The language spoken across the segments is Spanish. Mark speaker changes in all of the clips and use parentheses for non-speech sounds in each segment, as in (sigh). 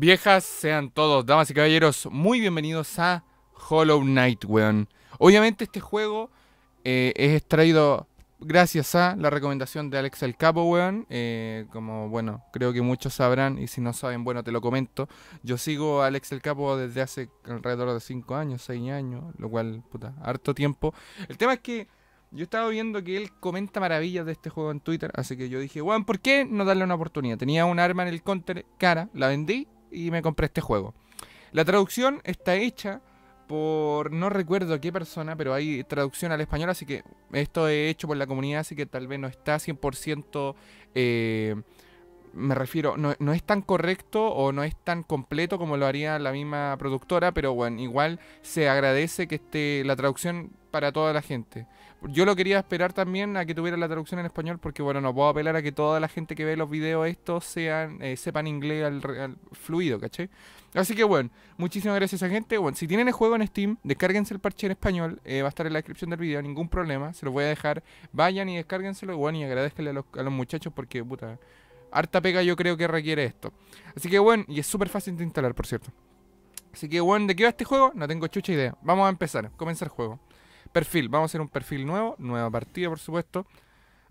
Speaker 1: Viejas, sean todos, damas y caballeros, muy bienvenidos a Hollow Knight, weón. Obviamente este juego eh, es extraído gracias a la recomendación de Alex el Capo, weón. Eh, como, bueno, creo que muchos sabrán y si no saben, bueno, te lo comento. Yo sigo a Alex el Capo desde hace alrededor de 5 años, 6 años, lo cual, puta, harto tiempo. El tema es que yo estaba viendo que él comenta maravillas de este juego en Twitter, así que yo dije, weón, ¿por qué no darle una oportunidad? Tenía un arma en el counter cara, la vendí y me compré este juego. La traducción está hecha por no recuerdo qué persona, pero hay traducción al español, así que esto es hecho por la comunidad, así que tal vez no está 100%, eh, me refiero, no, no, es tan correcto o no es tan completo como lo haría la misma productora, pero bueno, igual se agradece que esté la traducción para toda la gente. Yo lo quería esperar también a que tuviera la traducción en español, porque bueno, no puedo apelar a que toda la gente que ve los videos estos sean, eh, sepan inglés al, fluido, ¿cachai? Así que bueno, muchísimas gracias a gente. Bueno, si tienen el juego en Steam, descárguense el parche en español, eh, va a estar en la descripción del video, ningún problema, se los voy a dejar. Vayan y descárguenselo, bueno, y agradezcanle a los, muchachos porque, puta, harta pega yo creo que requiere esto. Así que bueno, y es súper fácil de instalar, por cierto. Así que bueno, ¿de qué va este juego? No tengo chucha idea. Vamos a empezar, comenzar el juego. Perfil, vamos a hacer un perfil nuevo, nueva partida, por supuesto.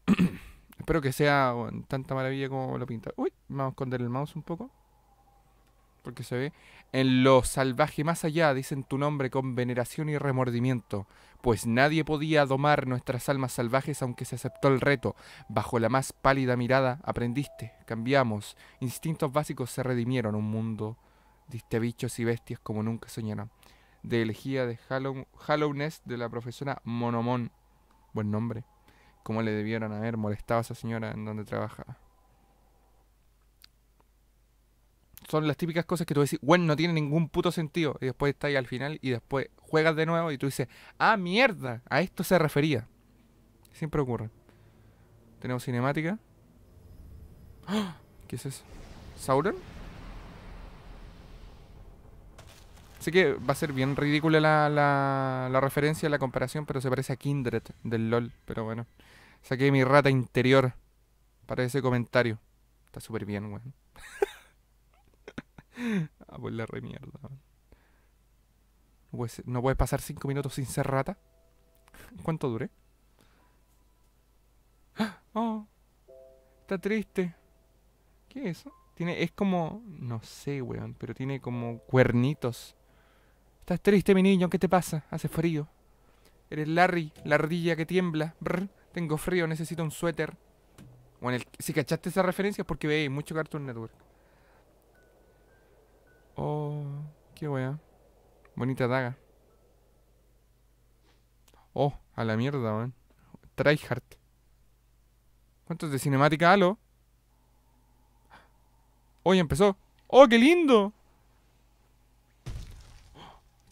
Speaker 1: (clears throat) Espero que sea en tanta maravilla como lo pinta. Uy, vamos a esconder el mouse un poco. Porque se ve. En lo salvaje más allá dicen tu nombre con veneración y remordimiento, pues nadie podía domar nuestras almas salvajes aunque se aceptó el reto. Bajo la más pálida mirada aprendiste, cambiamos, instintos básicos se redimieron, un mundo diste bichos y bestias como nunca soñaron de Elegía de Hallow Hallowness de la profesora Monomón Buen nombre. ¿Cómo le debieron haber molestado a esa señora en donde trabaja? Son las típicas cosas que tú decís, bueno, no tiene ningún puto sentido. Y después está ahí al final y después juegas de nuevo y tú dices, ah, mierda, a esto se refería. Siempre ocurre. Tenemos cinemática. ¡Ah! ¿Qué es eso? ¿Sauron? Sé que va a ser bien ridícula la, la, la referencia, la comparación, pero se parece a Kindred del LOL. Pero bueno, saqué mi rata interior para ese comentario. Está súper bien, weón. A (laughs) ah, pues la re mierda. ¿No puedes pasar cinco minutos sin ser rata? (laughs) ¿Cuánto dure? (gasps) Oh, está triste. ¿Qué es eso? Tiene, es como, no sé, weón, pero tiene como cuernitos Estás triste, mi niño, ¿qué te pasa? Hace frío. Eres Larry, la ardilla que tiembla. Brr, tengo frío, necesito un suéter. Bueno, si cachaste esa referencia es porque veis mucho Cartoon Network. Oh, qué wea. Bonita daga. Oh, a la mierda, man. Tryhard. ¿Cuántos de cinemática halo? Hoy empezó. ¡Oh, qué lindo!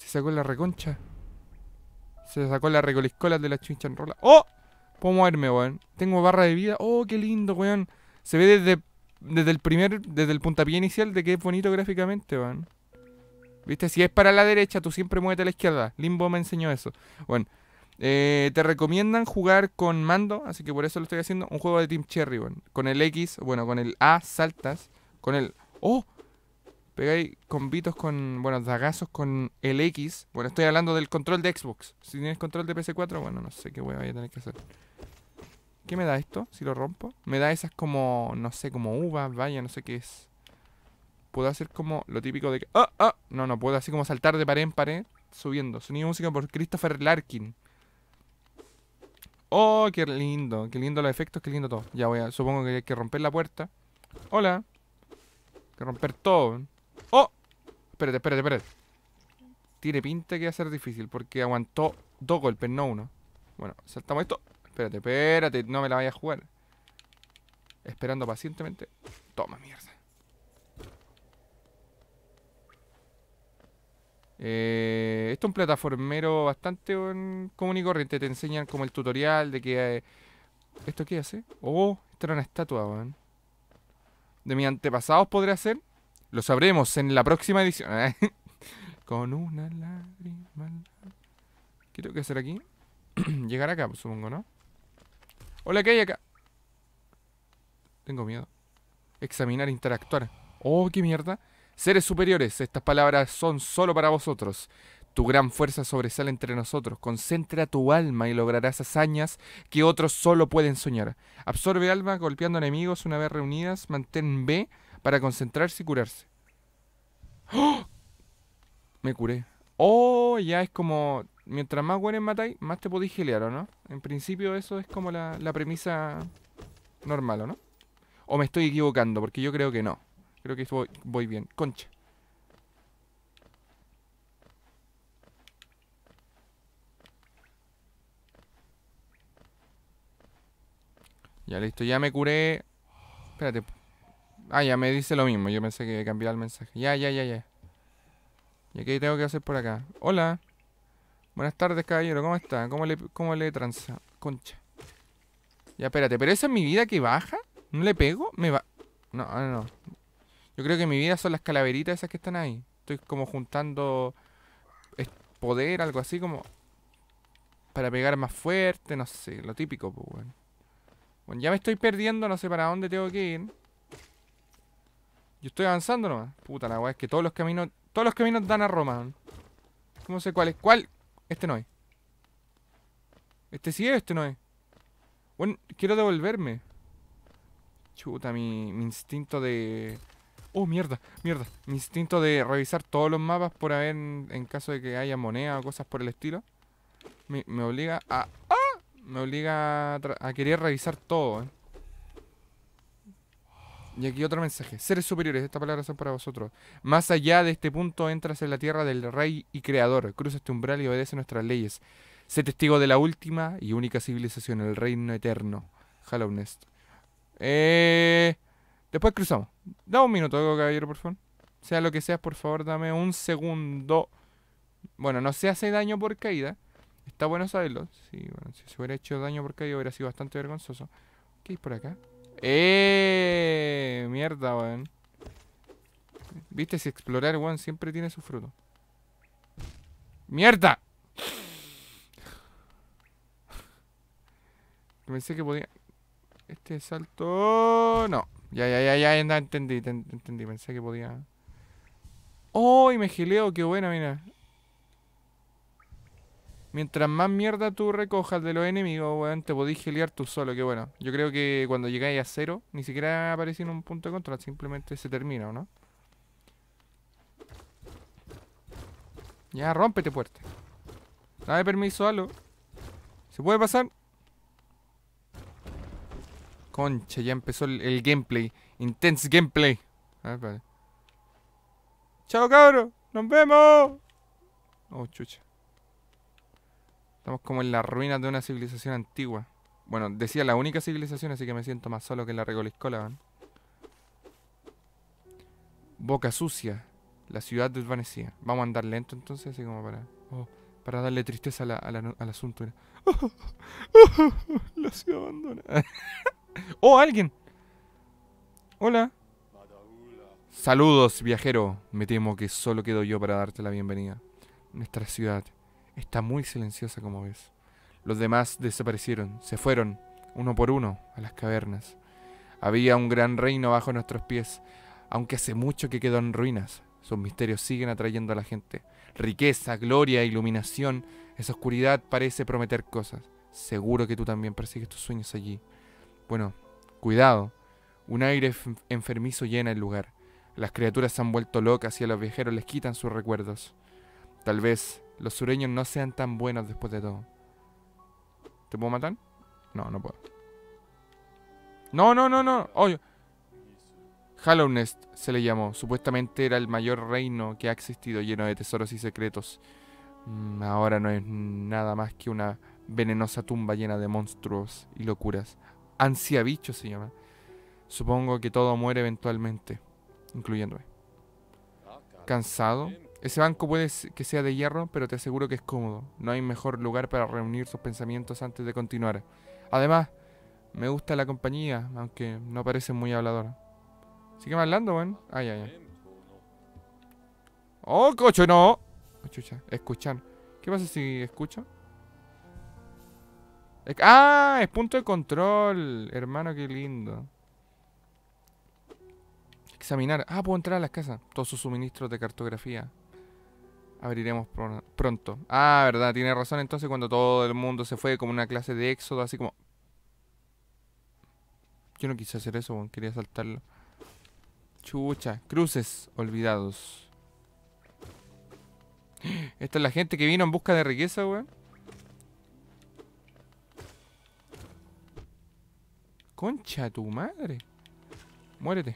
Speaker 1: Se sacó la reconcha. Se sacó la recoliscola de la chinchanrola. ¡Oh! Puedo moverme, weón. Tengo barra de vida. ¡Oh, qué lindo, weón! Se ve desde, desde el primer, desde el puntapié inicial de que es bonito gráficamente, weón. ¿Viste? Si es para la derecha, tú siempre muévete a la izquierda. Limbo me enseñó eso. Bueno, eh, te recomiendan jugar con mando, así que por eso lo estoy haciendo. Un juego de Team Cherry, weón. Con el X, bueno, con el A saltas. Con el... ¡Oh! pegáis combitos con, bueno, dagazos con el X. Bueno, estoy hablando del control de Xbox. Si tienes control de pc 4 bueno, no sé qué voy a tener que hacer. ¿Qué me da esto si lo rompo? Me da esas como, no sé, como uvas, vaya, no sé qué es. Puedo hacer como lo típico de que... ¡Ah! ¡Ah! No, no, puedo así como saltar de pared en pared subiendo. Sonido de música por Christopher Larkin. ¡Oh, qué lindo! Qué lindo los efectos, qué lindo todo. Ya voy a... Supongo que hay que romper la puerta. ¡Hola! Hay que romper todo. ¡Oh! Espérate, espérate, espérate. Tiene pinta que va a ser difícil porque aguantó dos golpes, no uno. Bueno, saltamos esto. Espérate, espérate, no me la vaya a jugar. Esperando pacientemente. Toma, mierda. Eh, esto es un plataformero bastante común y corriente. Te enseñan como el tutorial de que... Eh, ¿Esto qué hace? Oh, esta era una estatua, weón. De mis antepasados podría ser. Lo sabremos en la próxima edición. (laughs) Con una lágrima. ¿Qué tengo que hacer aquí? (clears throat) Llegar acá, supongo, ¿no? Hola, ¿qué hay acá? Tengo miedo. Examinar, interactuar. Oh, qué mierda. Seres superiores, estas palabras son solo para vosotros. Tu gran fuerza sobresale entre nosotros. Concentra tu alma y lograrás hazañas que otros solo pueden soñar. Absorbe alma golpeando enemigos una vez reunidas. Mantén B para concentrarse y curarse. ¡Oh! Me curé. Oh, ya es como. Mientras más en matáis, más te podéis gelear, ¿o no? En principio, eso es como la, premisa normal, ¿o no? O me estoy equivocando, porque yo creo que no. Creo que voy, voy bien. Concha. Ya listo, ya me curé. Espérate, Ah, ya me dice lo mismo. Yo pensé que cambiado el mensaje. Ya, ya, ya, ya. ¿Y qué tengo que hacer por acá? Hola. Buenas tardes, caballero. ¿Cómo está? ¿Cómo le, cómo le transa? Concha. Ya, espérate. ¿Pero esa es mi vida que baja? ¿No le pego? Me va... No, no, no. Yo creo que mi vida son las calaveritas esas que están ahí. Estoy como juntando poder, algo así como... Para pegar más fuerte, no sé. Lo típico, pues, bueno. Bueno, ya me estoy perdiendo. No sé para dónde tengo que ir. Yo estoy avanzando nomás. Puta la weá, es que todos los caminos. Todos los caminos dan a Roma. ¿no? ¿Cómo sé cuál es? ¿Cuál? Este no es. Este sí es, este no es. Bueno, quiero devolverme. Chuta, mi, mi instinto de. Oh, mierda, mierda. Mi instinto de revisar todos los mapas por haber en, caso de que haya moneda o cosas por el estilo. Me, obliga a. ¡Ah! Me obliga a, a querer revisar todo, ¿eh? Y aquí otro mensaje. Seres superiores, estas palabras son para vosotros. Más allá de este punto entras en la tierra del Rey y Creador. Cruza este umbral y obedece nuestras leyes. Sé testigo de la última y única civilización, el reino eterno. Hallownest. Eh, después cruzamos. Da un minuto, caballero, por favor. Sea lo que seas, por favor, dame un segundo. Bueno, no se hace daño por caída. Está bueno saberlo. si se hubiera hecho daño por caída hubiera sido bastante vergonzoso. ¿Qué hay por acá? ¡Eh! Mierda, weón. Viste, si explorar, weón, siempre tiene su fruto. ¡Mierda! Pensé que podía... Este salto... No. Ya, ya, ya, ya, entendí, entendí. Pensé que podía... ¡Oh! Y me gileo, qué buena, mira. Mientras más mierda tú recojas de los enemigos, weón, te podís geliar tú solo, que bueno. Yo creo que cuando llegáis a cero, ni siquiera aparece en un punto de control, simplemente se termina, ¿o no? Ya, rómpete fuerte. Dame permiso, halo. ¿Se puede pasar? Concha, ya empezó el, gameplay. Intense gameplay. A ver, vale. Chao, cabro. Nos vemos. Oh, chucha. Estamos como en las ruinas de una civilización antigua. Bueno, decía la única civilización, así que me siento más solo que en la regoliscola Boca sucia, la ciudad desvanecida. Vamos a andar lento entonces, así como para... Oh, para darle tristeza a la, al asunto. Oh, (laughs) la ciudad (laughs) ¡Oh, alguien! Hola. Saludos, viajero. Me temo que solo quedo yo para darte la bienvenida. Nuestra ciudad Está muy silenciosa como ves. Los demás desaparecieron, se fueron, uno por uno, a las cavernas. Había un gran reino bajo nuestros pies, aunque hace mucho que quedó en ruinas. Sus misterios siguen atrayendo a la gente. Riqueza, gloria, iluminación. Esa oscuridad parece prometer cosas. Seguro que tú también persigues tus sueños allí. Bueno, cuidado. Un aire enfermizo llena el lugar. Las criaturas se han vuelto locas y a los viajeros les quitan sus recuerdos. Tal vez los sureños no sean tan buenos después de todo. ¿Te puedo matar? No, no puedo. No, no, no, no. Hallownest se le llamó. Supuestamente era el mayor reino que ha existido, lleno de tesoros y secretos. Mm, ahora no es nada más que una venenosa tumba llena de monstruos y locuras. Ansia bicho se llama. Supongo que todo muere eventualmente, incluyéndome. Cansado, ese banco puede que sea de hierro, pero te aseguro que es cómodo. No hay mejor lugar para reunir sus pensamientos antes de continuar. Además, me gusta la compañía, aunque no parece muy habladora. ¿Sigue hablando, weón? Ay, ah, ay, ay. ¡Oh, cocho, no! Ah, chucha, escuchar. ¿Qué pasa si escucho? ¡Ah! Es punto de control. Hermano, qué lindo. Examinar. Ah, puedo entrar a las casas. Todos sus suministros de cartografía. Abriremos pronto. Ah, verdad, tiene razón. Entonces, cuando todo el mundo se fue, como una clase de éxodo, así como. Yo no quise hacer eso, quería saltarlo. Chucha, cruces olvidados. (gasps) Esta es la gente que vino en busca de riqueza, weón. Concha tu madre. Muérete.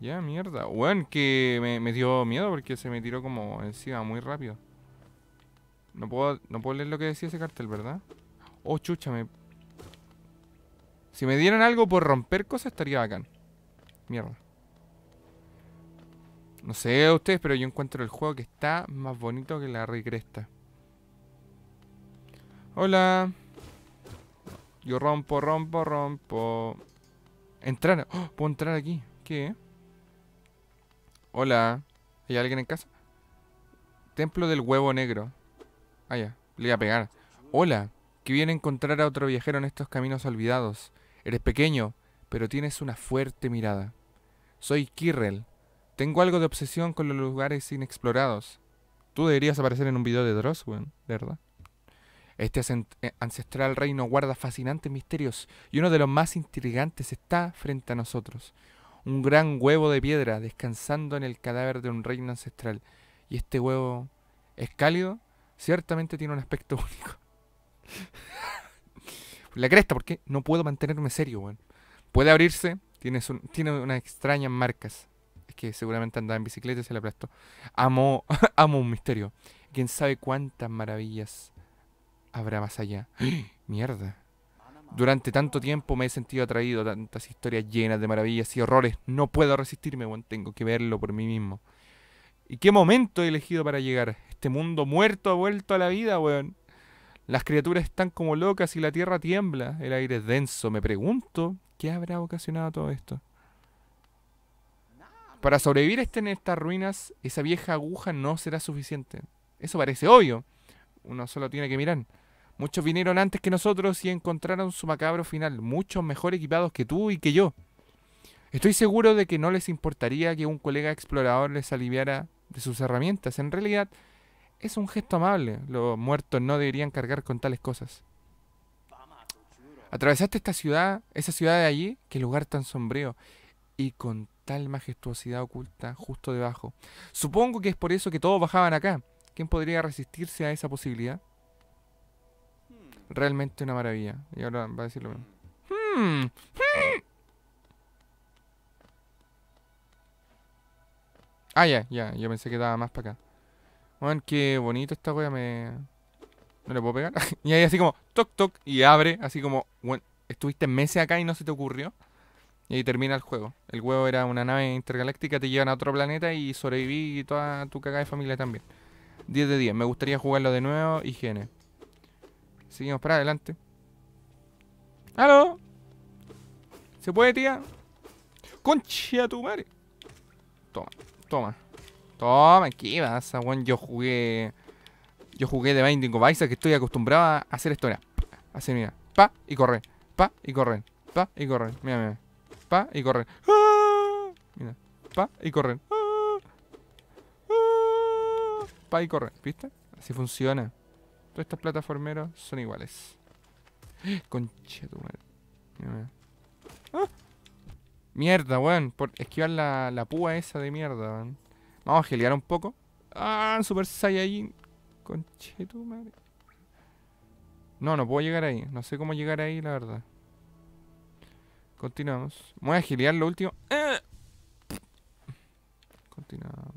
Speaker 1: Ya, mierda. Bueno, que me, dio miedo porque se me tiró como encima muy rápido. No puedo, no puedo leer lo que decía ese cartel, ¿verdad? Oh, chucha, me... Si me dieran algo por romper cosas estaría bacán. Mierda. No sé a ustedes, pero yo encuentro el juego que está más bonito que la regresta Hola. Yo rompo, rompo, rompo. Entrar. Oh, puedo entrar aquí. ¿Qué? Hola. ¿Hay alguien en casa? Templo del huevo negro. Ah, ya. Le voy a pegar. Hola. Que viene a encontrar a otro viajero en estos caminos olvidados. Eres pequeño, pero tienes una fuerte mirada. Soy Kirrel. Tengo algo de obsesión con los lugares inexplorados. Tú deberías aparecer en un video de Drosswin, verdad. Este eh, ancestral reino guarda fascinantes misterios y uno de los más intrigantes está frente a nosotros un gran huevo de piedra descansando en el cadáver de un reino ancestral. Y este huevo es cálido, ciertamente tiene un aspecto (laughs) único. La cresta, porque no puedo mantenerme serio, weón. Puede abrirse, tiene, tiene unas extrañas marcas. Es que seguramente andaba en bicicleta y se le aplastó. Amo, (laughs) amo un misterio. Quién sabe cuántas maravillas habrá más allá. (gasps) ¡Mierda! durante tanto tiempo me he sentido atraído a tantas historias llenas de maravillas y horrores. No puedo resistirme, bueno, tengo que verlo por mí mismo. ¿Y qué momento he elegido para llegar? Este mundo muerto ha vuelto a la vida, weón. Las criaturas están como locas y la tierra tiembla. El aire es denso. Me pregunto, ¿qué habrá ocasionado todo esto? Para sobrevivir en estas ruinas, esa vieja aguja no será suficiente. Eso parece obvio. Uno solo tiene que mirar. Muchos vinieron antes que nosotros y encontraron su macabro final, muchos mejor equipados que tú y que yo. Estoy seguro de que no les importaría que un colega explorador les aliviara de sus herramientas. En realidad, es un gesto amable. Los muertos no deberían cargar con tales cosas. Atravesaste esta ciudad, esa ciudad de allí, qué lugar tan sombrío, y con tal majestuosidad oculta justo debajo. Supongo que es por eso que todos bajaban acá. ¿Quién podría resistirse a esa posibilidad? realmente una maravilla. Y ahora va a decir lo mismo. Hmm. Hmm. Ah, ya, ya, yo pensé que daba más para acá. Bueno, qué bonito esta wea, me... No le puedo pegar. (laughs) y ahí así como, toc, toc, y abre, así como, estuviste meses acá y no se te ocurrió. Y ahí termina el juego. El huevo era una nave intergaláctica, te llevan a otro planeta y sobreviví y toda tu cagada de familia también. 10 de 10, me gustaría jugarlo de nuevo, higiene. Seguimos para adelante. ¡Aló! ¿Se puede, tía? ¡Concha tu madre! Toma, toma. Toma, ¿qué pasa, weón? Yo jugué. Yo jugué de Binding of Isaac que estoy acostumbrado a hacer esto. Mira, Así, mira. Pa y correr. Pa y corren Pa y corren Mira, mira. Pa y correr. Mira. Pa y corren ¡Ah! Pa y correr. ¡Ah! ¡Ah! ¿Viste? Así funciona. Todas estas plataformeros son iguales. (gasps) Conche ¡Ah! Mierda, weón. Por esquivar la, púa esa de mierda, Vamos a girar un poco. ¡Ah! Super Saiyajin. Conche No, no puedo llegar ahí. No sé cómo llegar ahí, la verdad. Continuamos. Voy a girar lo último. ¡Ah! Continuamos.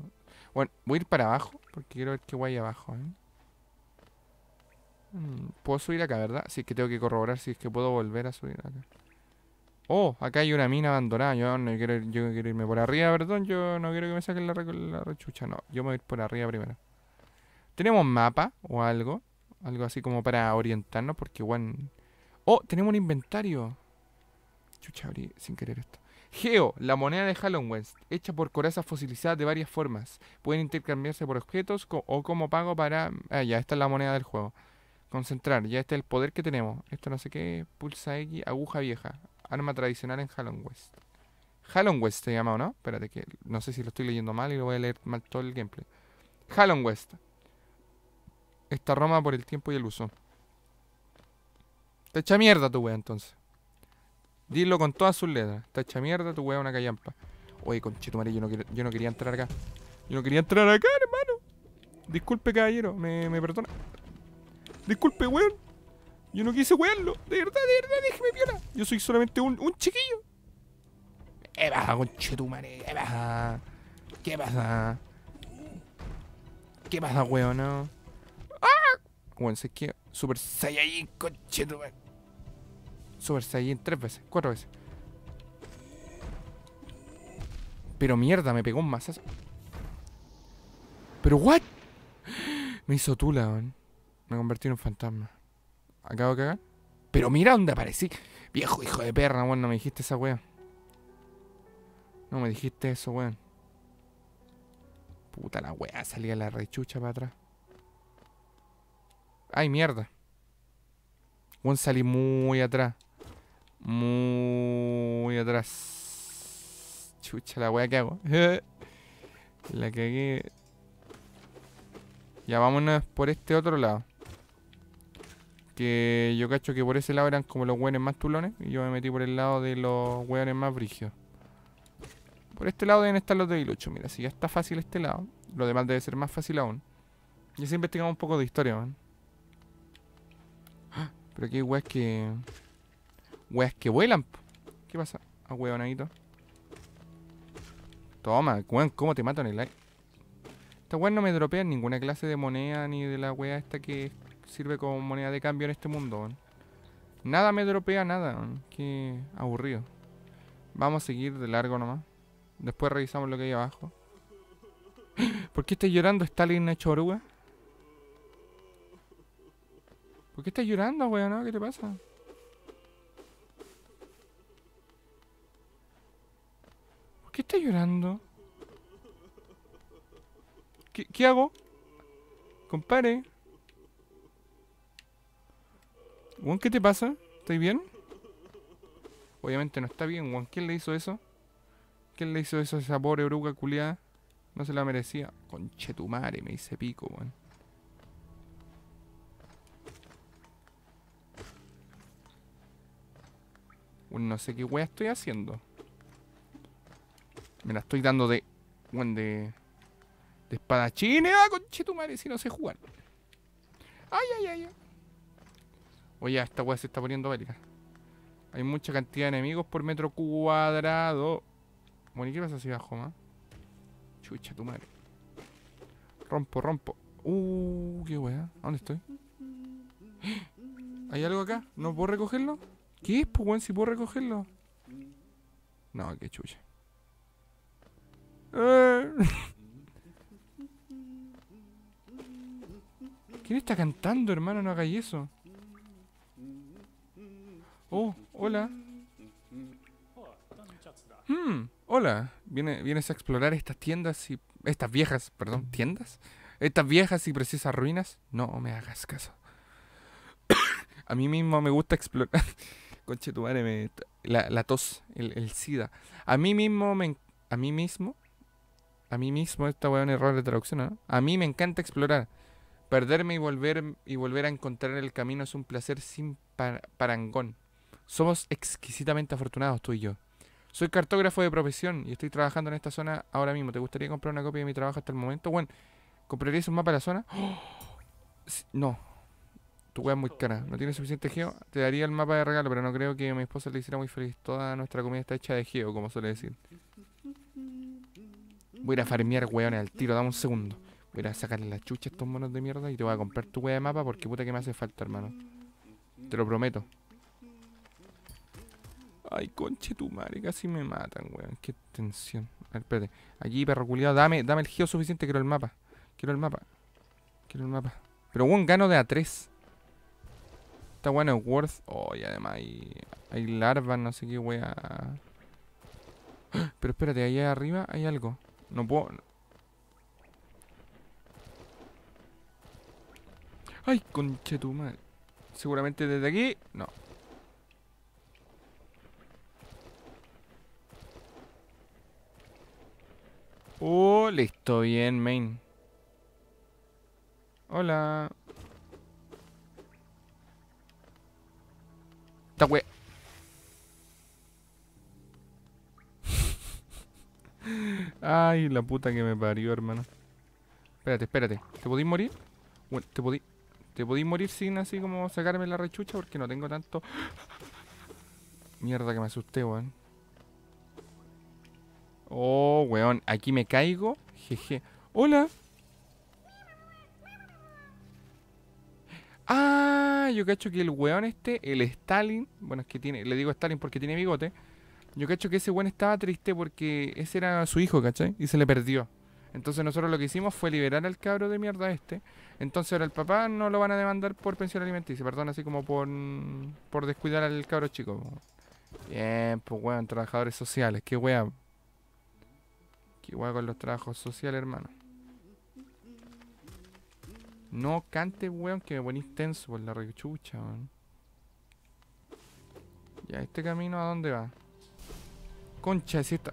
Speaker 1: Bueno, voy a ir para abajo porque quiero ver qué guay abajo, ¿eh? Mm, puedo subir acá, ¿verdad? Si es que tengo que corroborar si es que puedo volver a subir acá. Oh, acá hay una mina abandonada. Yo no quiero, yo quiero irme por arriba, perdón. Yo no quiero que me saquen la, rechucha. No, yo me voy a ir por arriba primero. Tenemos mapa o algo. Algo así como para orientarnos porque, igual... Oh, tenemos un inventario. Chucha, abrí sin querer esto. Geo, la moneda de Halloween, hecha por corazas fosilizadas de varias formas. Pueden intercambiarse por objetos o como pago para... Ah, ya, esta es la moneda del juego. Concentrar, ya este es el poder que tenemos. Esto no sé qué, pulsa X, aguja vieja. Arma tradicional en Halon West. Halon West se llama, no? Espérate que no sé si lo estoy leyendo mal y lo voy a leer mal todo el gameplay. Halon West. Esta Roma por el tiempo y el uso. Te echa mierda tu wea entonces. Dilo con todas sus letras. Te echa mierda tu wea una callampa. Oye, conchito yo no, yo no quería entrar acá. Yo no quería entrar acá, hermano. Disculpe, caballero. Me, me perdona. Disculpe, weón. Yo no quise wearlo. De verdad, de verdad, déjeme viola Yo soy solamente un, un chiquillo. ¿Qué pasa, conchetumare? ¿Qué pasa? ¿Qué pasa? ¿Qué pasa, weón? No? ¡Ah! Weón, sé que Super Saiyajin, conchetumare. Super Saiyajin tres veces, cuatro veces. Pero mierda, me pegó un masazo. Pero what? Me hizo tula, weón. Me convertí en un fantasma. Acabo de cagar. Pero mira dónde aparecí. Viejo hijo de perra, weón. No me dijiste esa weón. No me dijiste eso, weón. Puta la weá, salía la rechucha para atrás. Ay, mierda. Weón, salí muy atrás. Muy atrás. Chucha la weá que hago. (laughs) la cagué. Ya vámonos por este otro lado yo cacho que por ese lado eran como los hueones más tulones. Y yo me metí por el lado de los weones más brígidos. Por este lado deben estar los de Mira, si ya está fácil este lado, lo demás debe ser más fácil aún. Ya se investigamos un poco de historia, ¡Ah! Pero aquí hay weas que. Weas que vuelan. ¿Qué pasa? a ah, hueonadito. Toma, weón, ¿cómo te mato en el aire? Estas weas no me dropean ninguna clase de moneda ni de la wea esta que sirve como moneda de cambio en este mundo. Nada me dropea nada. Qué aburrido. Vamos a seguir de largo nomás. Después revisamos lo que hay abajo. (gasps) ¿Por qué está llorando Stalin hecho oruga? ¿Por qué estás llorando, weón? ¿Qué te pasa? ¿Por qué estás llorando? ¿Qué hago? Compare. Juan, ¿qué te pasa? ¿Estás bien? Obviamente no está bien, Juan. ¿Quién le hizo eso? ¿Quién le hizo eso a esa pobre bruja culiada? No se la merecía. Conchetumare, me dice pico, Juan. no sé qué wea estoy haciendo. Me la estoy dando de. Juan, de. De espadachín. china, ah, conchetumare! Si no sé jugar. ¡Ay, ay! ay. Oye, esta weá se está poniendo bélica. Hay mucha cantidad de enemigos por metro cuadrado. Bueno, ¿y qué pasa si abajo, ma? Chucha, tu madre. Rompo, rompo. Uh, qué weá. ¿Dónde estoy? ¿Hay algo acá? ¿No puedo recogerlo? ¿Qué es, pues, weón, si puedo recogerlo? No, qué chucha. ¿Quién está cantando, hermano? No hagáis eso. Oh, hola. Hmm, hola. vienes a explorar estas tiendas y... Estas viejas, perdón, tiendas. Estas viejas y precisas ruinas. No me hagas caso. (coughs) a mí mismo me gusta explorar... (laughs) Conche tu madre, me... la, tos, el, sida. A mí mismo me... A mí mismo... A mí mismo, esta weón error de traducción, ¿no? A mí me encanta explorar. Perderme y volver, y volver a encontrar el camino es un placer sin parangón. Somos exquisitamente afortunados tú y yo. Soy cartógrafo de profesión y estoy trabajando en esta zona ahora mismo. ¿Te gustaría comprar una copia de mi trabajo hasta el momento? Bueno, ¿comprarías un mapa de la zona? (gasps) No. Tu weá es muy cara. ¿No tienes suficiente geo? Te daría el mapa de regalo, pero no creo que a mi esposa le hiciera muy feliz. Toda nuestra comida está hecha de geo, como suele decir. Voy a ir a farmear, weones, al tiro. Dame un segundo. Voy a ir a sacarle la chucha a estos monos de mierda y te voy a comprar tu weá de mapa porque puta que me hace falta, hermano. Te lo prometo. Ay, conche tu madre, casi me matan, weón. Qué tensión. A ver, espérate. Allí, perro culiado, dame, dame el geo suficiente, quiero el mapa. Quiero el mapa. Quiero el mapa. Pero un gano de a 3. Está bueno, es worth. Oh, y además hay, hay larvas, no sé qué weón. (gasps) Pero espérate, allá arriba hay algo. No puedo. Ay, conche tu madre. Seguramente desde aquí. No, Oh, uh, listo, bien, main. Hola. Esta wea. (laughs) Ay, la puta que me parió, hermano. Espérate, espérate. ¿Te podís morir? Bueno, te podí. Te morir sin así como sacarme la rechucha porque no tengo tanto. (gasps) Mierda que me asusté, weón. Oh, weón, aquí me caigo. Jeje. Hola. Ah, yo cacho que el weón este, el Stalin, bueno, es que tiene, le digo Stalin porque tiene bigote. Yo cacho que ese weón estaba triste porque ese era su hijo, ¿cachai? Y se le perdió. Entonces nosotros lo que hicimos fue liberar al cabro de mierda este. Entonces ahora el papá no lo van a demandar por pensión alimenticia, perdón, así como por, por descuidar al cabro chico. Bien, pues weón, trabajadores sociales, qué weón. Qué guay con los trabajos sociales, hermano. No cante, weón, que me ponís tenso por la rechucha, weón. Ya, ¿este camino a dónde va? Concha, si esta...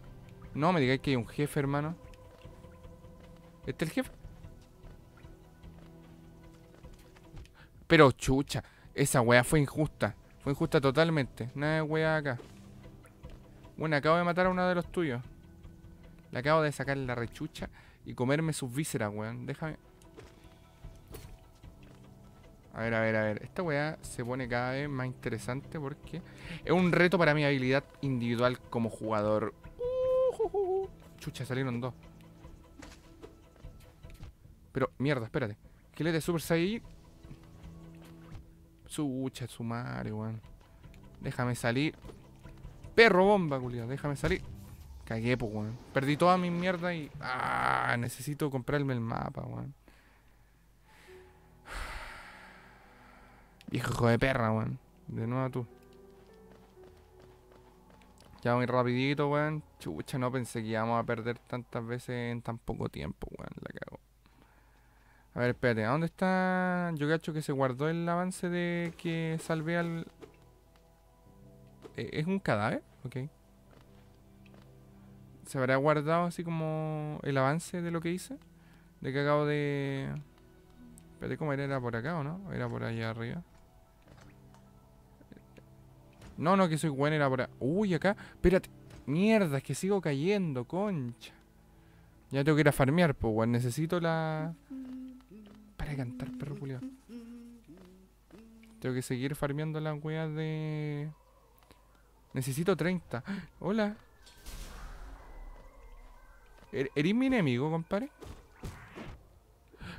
Speaker 1: No me digáis que hay un jefe, hermano. ¿Este es el jefe? Pero chucha, esa weá fue injusta. Fue injusta totalmente. Nada de weá acá. Bueno, acabo de matar a uno de los tuyos. Le acabo de sacar la rechucha y comerme sus vísceras, weón. Déjame. A ver, a ver, a ver. Esta weá se pone cada vez más interesante porque es un reto para mi habilidad individual como jugador. Uh, Chucha, salieron dos. Pero, mierda, espérate. le de Super Saiyan. Chucha, su madre, weón. Déjame salir. Perro bomba, culiado. Déjame salir. Cagué, pues, weón. Perdí toda mi mierda y. ¡Ah! Necesito comprarme el mapa, weón. (sighs) Hijo de perra, weón. De nuevo tú. Ya muy rapidito, weón. Chucha, no pensé que íbamos a perder tantas veces en tan poco tiempo, weón. La cago. A ver, espérate. ¿A dónde está? Yo cacho que se guardó el avance de que salvé al... ¿E-, ¿Es un cadáver? Ok. ¿Se habrá guardado así como el avance de lo que hice? De que acabo de... Espérate, ¿cómo era? ¿Era por acá o no? Era por allá arriba. No, no, que soy bueno, era por acá. Uy, acá. Espérate. Mierda, es que sigo cayendo, concha. Ya tengo que ir a farmear, pues, Necesito la... Para cantar, perro culiado. Tengo que seguir farmeando las weas de... Necesito 30. ¡Ah! ¡Hola! ¿Er, ¿Eres mi enemigo, compadre?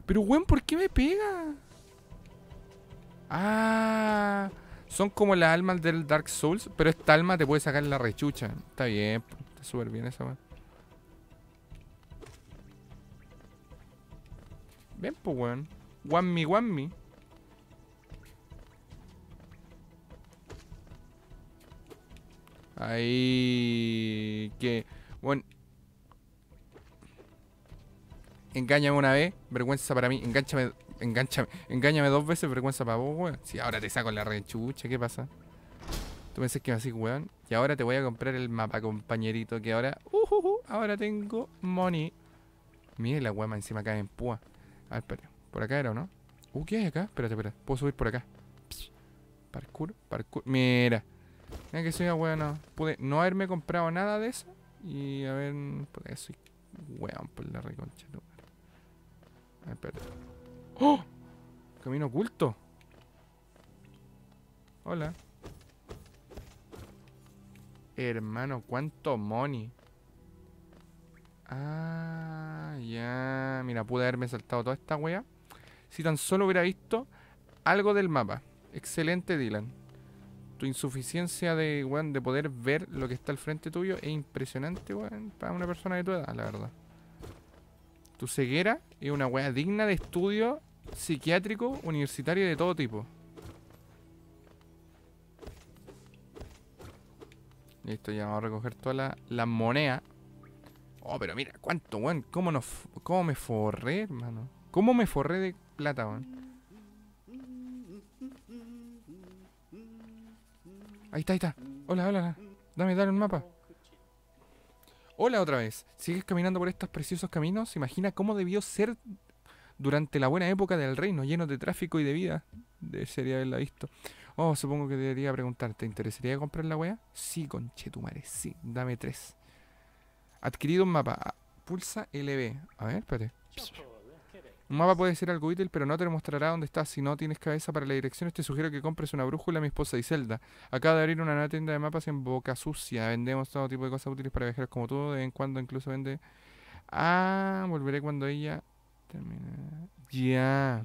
Speaker 1: Pero, weón, ¿por qué me pega? Ah, son como las almas del Dark Souls, pero esta alma te puede sacar la rechucha. Está bien, está súper bien esa weón. Ven, pues, weón. one wammy. Ahí. Que. Bueno, engáñame una vez, vergüenza para mí, Engánchame Engánchame engáñame dos veces, vergüenza para vos, weón. Si ahora te saco la rechucha, ¿qué pasa? Tú pensás que me así, weón. Y ahora te voy a comprar el mapa, compañerito, que ahora, uh, uh, uh, ahora tengo money. Mire la weón, encima cae en púa. A ver, espérate por acá era, ¿o ¿no? Uh, ¿qué hay acá? Espérate, espérate, puedo subir por acá. parkour, parkour, mira. Mira que soy una weón, no. Pude no haberme comprado nada de eso. Y a ver, por eso soy weón por la reconcha, no. Eh, ¡Oh! Camino oculto. Hola. Hermano, cuánto money. Ah, ya. Mira, pude haberme saltado toda esta wea. Si tan solo hubiera visto algo del mapa. Excelente, Dylan. Tu insuficiencia de, weón, de poder ver lo que está al frente tuyo es impresionante, weón, para una persona de tu edad, la verdad. Tu ceguera es una weá digna de estudio psiquiátrico, universitario de todo tipo. Listo, ya vamos a recoger toda las la monedas. Oh, pero mira, cuánto, weón. ¿Cómo, nos, ¿Cómo me forré, hermano? ¿Cómo me forré de plata, weón? Ahí está, ahí está. Hola, hola, hola. Dame, dale un mapa. Hola otra vez. ¿Sigues caminando por estos preciosos caminos? Imagina cómo debió ser durante la buena época del reino, lleno de tráfico y de vida. Desearía haberla visto. Oh, supongo que debería preguntarte, ¿te interesaría comprar la wea? Sí, conchetumare, sí, dame tres. Adquirido un mapa. Ah, pulsa LB. A ver, espérate. Un mapa puede ser algo útil, pero no te mostrará dónde estás. Si no tienes cabeza para la dirección, te sugiero que compres una brújula, a mi esposa y Zelda. Acaba de abrir una nueva tienda de mapas en Boca Sucia. Vendemos todo tipo de cosas útiles para viajeros como tú. De vez en cuando incluso vende... Ah, volveré cuando ella termine. Ya.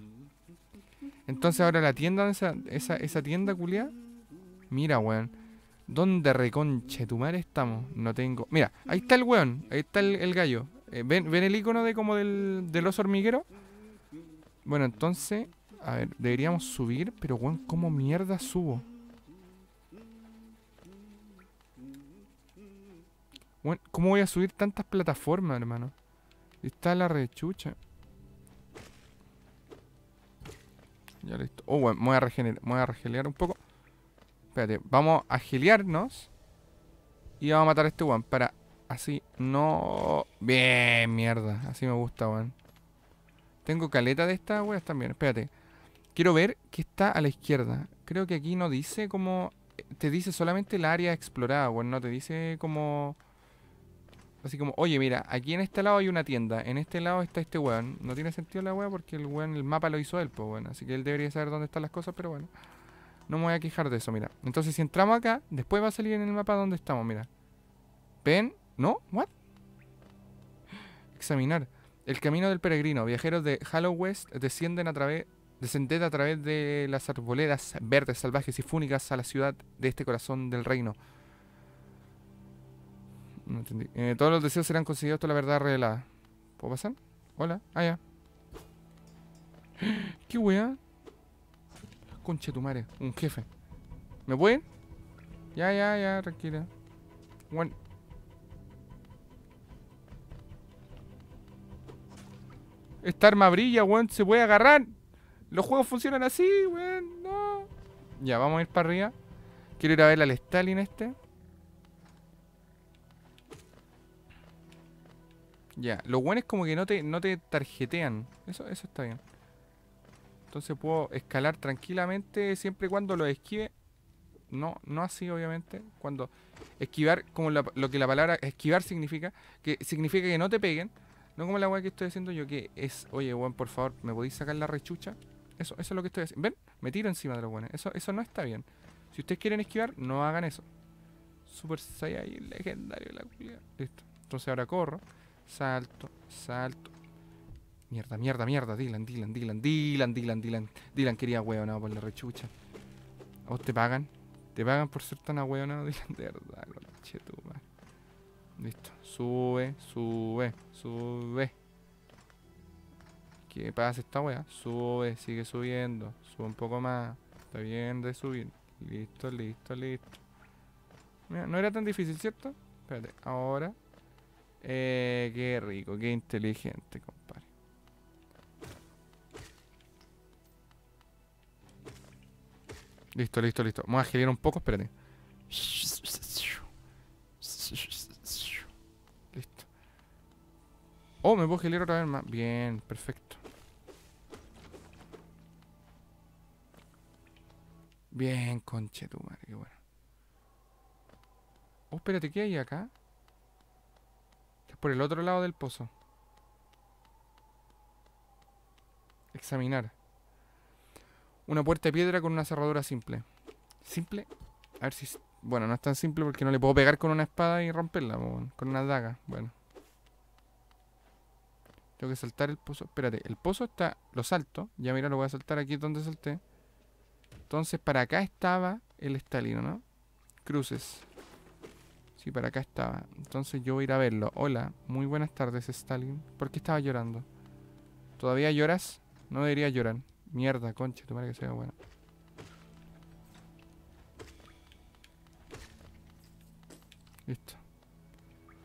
Speaker 1: Entonces ahora la tienda, esa, esa, tienda, culia. Mira, weón. ¿Dónde reconche tu madre estamos? No tengo... Mira, ahí está el weón. Ahí está el, gallo. Eh, ¿ven, el icono de como del, del oso hormiguero? Bueno, entonces, a ver, deberíamos subir, pero weón, ¿cómo mierda subo? Bueno, ¿cómo voy a subir tantas plataformas, hermano? Está la rechucha. Ya listo. Oh, bueno, voy a regenerar, regelear un poco. Espérate, vamos a giliarnos. Y vamos a matar a este weón para así no... Bien, mierda. Así me gusta, weón tengo caleta de estas weas también. Espérate. Quiero ver qué está a la izquierda. Creo que aquí no dice como... Eh, te dice solamente el área explorada, weón. No te dice como... Así como, oye, mira, aquí en este lado hay una tienda. En este lado está este weón. No tiene sentido la wea porque el weón, el mapa lo hizo él, pues bueno. Así que él debería saber dónde están las cosas, pero bueno. No me voy a quejar de eso, mira. Entonces, si entramos acá, después va a salir en el mapa dónde estamos, mira. ¿Ven? ¿No? ¿What? Examinar. El camino del peregrino. Viajeros de Hollow West descienden a través, descended a través de las arboledas verdes, salvajes y fúnicas a la ciudad de este corazón del reino. Eh, todos los deseos serán conseguidos toda la verdad revelada. ¿Puedo pasar? Hola. Ah, ya. (gasps) ¿Qué weá? Conche tu madre. Un jefe. ¿Me pueden? Ya, ya, ya, tranquila. Bueno. Esta arma brilla, weón. Se puede agarrar. Los juegos funcionan así, weón. No. Ya, vamos a ir para arriba. Quiero ir a ver al Stalin este. Ya, lo bueno es como que no te, no te tarjetean. Eso, eso está bien. Entonces puedo escalar tranquilamente siempre y cuando lo esquive. No, no así, obviamente. Cuando esquivar, como lo que la palabra esquivar significa, que significa que no te peguen. No como la weá que estoy haciendo yo que es, oye, weón, por favor, ¿me podéis sacar la rechucha? Eso, eso es lo que estoy haciendo. ¿Ven? Me tiro encima de los weones. Eso, eso no está bien. Si ustedes quieren esquivar, no hagan eso. Super Saiyan legendario la culia. Listo. Entonces ahora corro. Salto, salto. Mierda, mierda, mierda. Dylan, Dylan, Dylan, Dylan, Dylan, Dylan. Dylan quería hueonado por la rechucha. vos te pagan? ¿Te pagan por ser tan weonado? Dylan? De verdad, con Listo. Sube, sube, sube. ¿Qué pasa esta weá? Sube, sigue subiendo. Sube un poco más. Está bien de subir. Listo, listo, listo. no era tan difícil, ¿cierto? Espérate, ahora. Eh, qué rico, qué inteligente, compadre. Listo, listo, listo. Vamos a girar un poco, espérate. Oh, me puedo gilear otra vez más. Bien, perfecto. Bien, conche tu madre, qué bueno. Oh, espérate, ¿qué hay acá? Es por el otro lado del pozo. Examinar. Una puerta de piedra con una cerradura simple. ¿Simple? A ver si... Bueno, no es tan simple porque no le puedo pegar con una espada y romperla. Con una daga, bueno. Tengo que saltar el pozo. Espérate, el pozo está... Lo salto. Ya mira, lo voy a saltar aquí donde salté. Entonces, para acá estaba el Stalin, ¿no? Cruces. Sí, para acá estaba. Entonces yo voy a ir a verlo. Hola, muy buenas tardes, Stalin. ¿Por qué estaba llorando? ¿Todavía lloras? No debería llorar. Mierda, concha, tu madre que sea buena. Listo.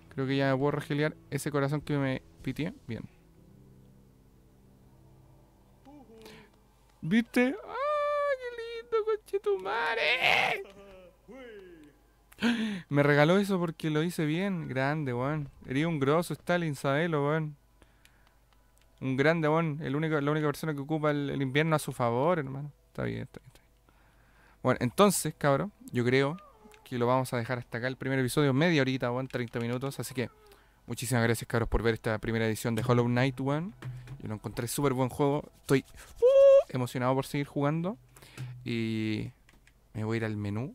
Speaker 1: Creo que ya me puedo regelear ese corazón que me pitié. Bien. ¿Viste? ¡Ay, qué lindo, conchetumare! (gasps) Me regaló eso porque lo hice bien. Grande, weón. Era un grosso Stalin, sabelo, weón. Un grande, weón. El único, la única persona que ocupa el, invierno a su favor, hermano. Está bien, está bien, está bien. Bueno, entonces, cabrón, yo creo que lo vamos a dejar hasta acá. El primer episodio, media horita, weón, 30 minutos. Así que, muchísimas gracias, cabros, por ver esta primera edición de Hollow Knight, weón. Yo lo encontré súper buen juego. Estoy... ¡Uh! emocionado por seguir jugando. Y me voy a ir al menú.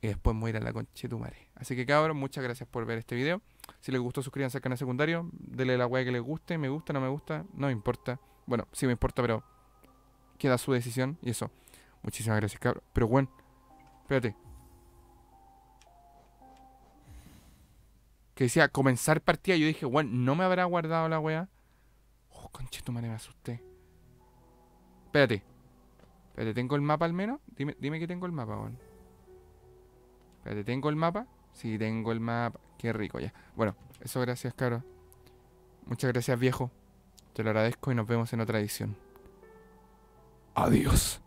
Speaker 1: Y después me voy a ir a la conchetumare. Así que cabrón, muchas gracias por ver este video. Si les gustó, suscríbanse al canal secundario. Denle la weá que les guste. Me gusta, no me gusta. No me importa. Bueno, sí me importa, pero queda su decisión. Y eso. Muchísimas gracias, cabrón, Pero bueno, espérate. Que decía comenzar partida. Yo dije, bueno, no me habrá guardado la weá. Oh, conchetumare, me asusté. Espérate. Espérate, ¿tengo el mapa al menos? Dime, dime que tengo el mapa, weón. Espérate, ¿tengo el mapa? Sí, tengo el mapa. Qué rico ya. Bueno, eso gracias, caro. Muchas gracias, viejo. Te lo agradezco y nos vemos en otra edición. Adiós.